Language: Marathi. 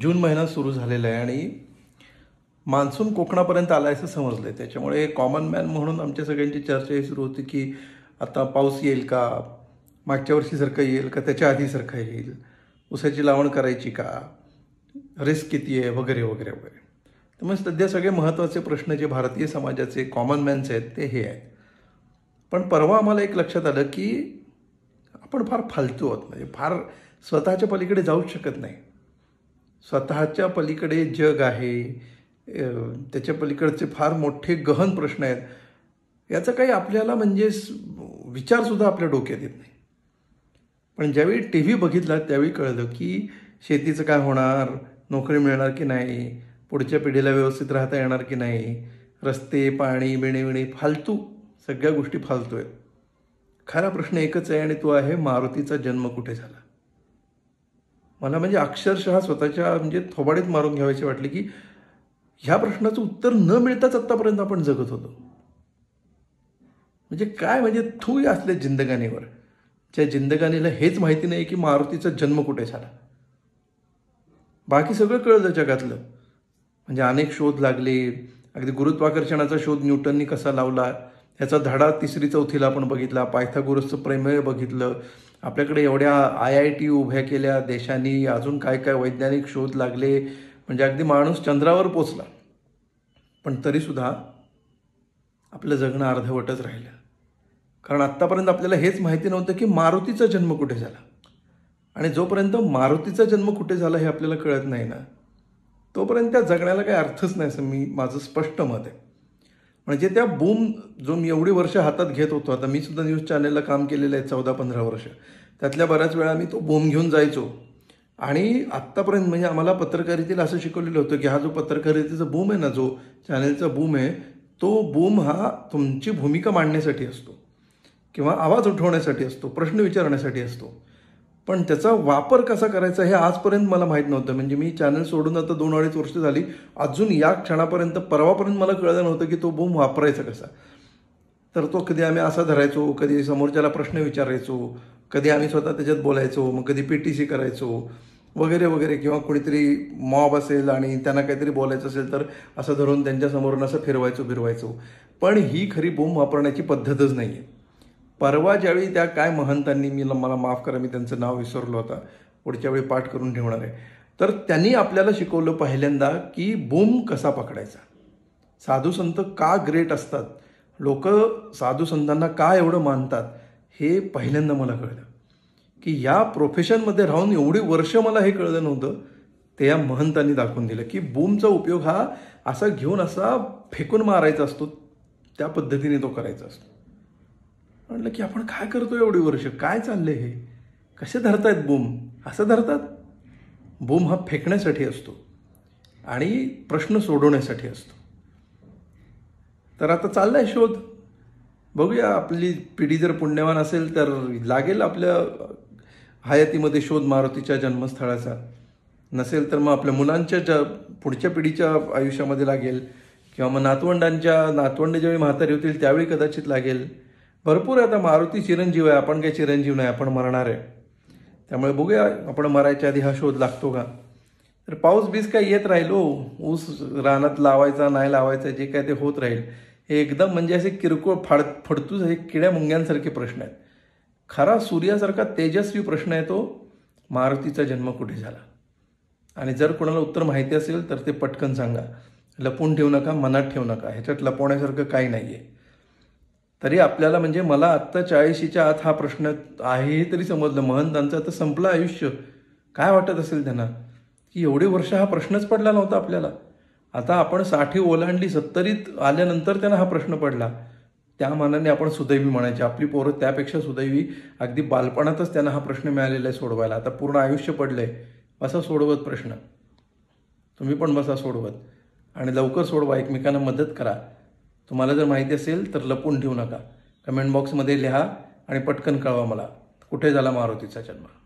जून महिना सुरू झालेला आहे आणि मान्सून कोकणापर्यंत आला आहे असं समजलं आहे त्याच्यामुळे कॉमन मॅन म्हणून आमच्या सगळ्यांची चर्चा ही सुरू होती की आता पाऊस येईल का मागच्या वर्षीसारखं येईल का त्याच्या आधीसारखं येईल उसाची लावण करायची का रिस्क किती आहे वगैरे वगैरे वगैरे त्यामुळे सध्या सगळे महत्त्वाचे प्रश्न जे भारतीय समाजाचे कॉमन मॅन्स आहेत ते हे आहेत पण परवा आम्हाला एक लक्षात आलं की आपण फार फालतू आहोत म्हणजे फार स्वतःच्या पलीकडे जाऊच शकत नाही स्वतःच्या पलीकडे जग आहे त्याच्या पलीकडचे फार मोठे गहन प्रश्न आहेत याचा काही आपल्याला म्हणजे विचारसुद्धा आपल्या डोक्यात येत नाही पण ज्यावेळी टी व्ही बघितला त्यावेळी कळलं की शेतीचं काय होणार नोकरी मिळणार की नाही पुढच्या पिढीला व्यवस्थित राहता येणार की नाही रस्ते पाणी बिणे विणे फालतू सगळ्या गोष्टी फालतू आहेत खरा प्रश्न एकच आहे आणि तो आहे मारुतीचा जन्म कुठे झाला मला म्हणजे अक्षरशः स्वतःच्या म्हणजे थोबाडीत मारून घ्यावायचे वाटले की ह्या प्रश्नाचं उत्तर न मिळताच आत्तापर्यंत आपण जगत होतो म्हणजे काय म्हणजे थूय असले जिंदगानीवर ज्या जिंदगानीला हेच माहिती नाही की मारुतीचा जन्म कुठे झाला बाकी सगळं कळलं जगातलं म्हणजे अनेक शोध लागले अगदी गुरुत्वाकर्षणाचा शोध न्यूटननी कसा लावला ह्याचा धडा तिसरी चौथीला आपण बघितला पायथागोरसचं प्रमेय बघितलं आपल्याकडे एवढ्या आय आय टी उभ्या केल्या देशांनी अजून काय काय वैज्ञानिक शोध लागले म्हणजे अगदी माणूस चंद्रावर पोचला पण तरीसुद्धा आपलं जगणं अर्धवटच राहिलं कारण आत्तापर्यंत आपल्याला हेच माहिती नव्हतं की मारुतीचा जन्म कुठे झाला आणि जोपर्यंत मारुतीचा जन्म कुठे झाला हे आपल्याला कळत नाही ना तोपर्यंत त्या जगण्याला काही अर्थच नाही असं मी माझं स्पष्ट मत आहे म्हणजे त्या बूम जो मी एवढी वर्ष हातात घेत होतो आता मी सुद्धा न्यूज चॅनेलला काम केलेलं आहे चौदा पंधरा वर्ष त्यातल्या बऱ्याच वेळा मी तो बूम घेऊन जायचो आणि आत्तापर्यंत म्हणजे आम्हाला पत्रकारितेला असं शिकवलेलं होतं की हा जो पत्रकारितेचा बूम आहे ना जो चॅनेलचा बूम आहे तो बूम हा तुमची भूमिका मांडण्यासाठी असतो किंवा आवाज उठवण्यासाठी असतो प्रश्न विचारण्यासाठी असतो पण त्याचा वापर कसा करायचा हे आजपर्यंत मला माहीत नव्हतं म्हणजे मी चॅनल सोडून आता दोन अडीच वर्ष झाली अजून या क्षणापर्यंत परवापर्यंत मला कळलं नव्हतं की तो बोम वापरायचा कसा तर तो कधी आम्ही असा धरायचो कधी समोरच्याला प्रश्न विचारायचो कधी आम्ही स्वतः त्याच्यात बोलायचो मग कधी पी टी सी करायचो वगैरे वगैरे किंवा कुणीतरी मॉब असेल आणि त्यांना काहीतरी बोलायचं असेल तर असं धरून त्यांच्यासमोरून असं फिरवायचो फिरवायचो पण ही खरी बोंब वापरण्याची पद्धतच नाही आहे परवा ज्यावेळी त्या काय महंतांनी मी मला माफ करा मी त्यांचं नाव विसरलो होता पुढच्या वेळी पाठ करून ठेवणार आहे तर त्यांनी आपल्याला शिकवलं पहिल्यांदा की बूम कसा पकडायचा साधू संत का ग्रेट असतात लोक साधू संतांना का एवढं मानतात हे पहिल्यांदा मला कळलं की या प्रोफेशनमध्ये राहून एवढी वर्ष मला हे कळलं नव्हतं ते या महंतांनी दाखवून दिलं की बूमचा उपयोग हा असा घेऊन असा फेकून मारायचा असतो त्या पद्धतीने तो करायचा असतो म्हटलं की आपण काय करतो एवढी वर्ष काय चालले हे कसे धरतायत बूम असं धरतात बूम हा फेकण्यासाठी असतो आणि प्रश्न सोडवण्यासाठी असतो तर आता चाललाय शोध बघूया आपली पिढी जर पुण्यवान असेल तर लागेल आपल्या हयातीमध्ये शोध मारुतीच्या जन्मस्थळाचा नसेल तर मग आपल्या मुलांच्या ज्या पुढच्या पिढीच्या आयुष्यामध्ये लागेल किंवा मग नातवंडांच्या नातवंड ज्यावेळी म्हातारी होतील त्यावेळी कदाचित लागेल भरपूर आहे आता मारुती चिरंजीव आहे आपण काय चिरंजीव नाही आपण मरणार आहे त्यामुळे बघूया आपण मरायच्या आधी हा शोध लागतो का तर पाऊस बीज काय येत राहील ओ हो. ऊस रानात लावायचा नाही लावायचा जे काय ते होत राहील हे एकदम म्हणजे असे किरकोळ फाड फडतूस हे किड्या मुंग्यांसारखे प्रश्न आहेत खरा सूर्यासारखा तेजस्वी प्रश्न आहे तो मारुतीचा जन्म कुठे झाला आणि जर कोणाला उत्तर माहिती असेल तर ते पटकन सांगा लपून ठेवू नका मनात ठेवू नका ह्याच्यात लपवण्यासारखं काही नाही आहे तरी आपल्याला म्हणजे मला आत्ता चाळीशीच्या आत हा प्रश्न आहे हे तरी समजलं महंतांचं आता संपलं आयुष्य काय वाटत असेल त्यांना की एवढे वर्ष हा प्रश्नच पडला नव्हता आपल्याला आता आपण साठी ओलांडली सत्तरीत आल्यानंतर त्यांना हा प्रश्न पडला त्या मानाने आपण सुदैवी म्हणायची आपली पोरं त्यापेक्षा सुदैवी अगदी बालपणातच त्यांना हा प्रश्न मिळालेला आहे सोडवायला आता पूर्ण आयुष्य पडलं आहे असा सोडवत प्रश्न तुम्ही पण बसा सोडवत आणि लवकर सोडवा एकमेकांना मदत करा तुम्हाला जर माहिती असेल तर लपून ठेवू नका कमेंट बॉक्समध्ये लिहा आणि पटकन कळवा मला कुठे झाला मारुतीचा जन्म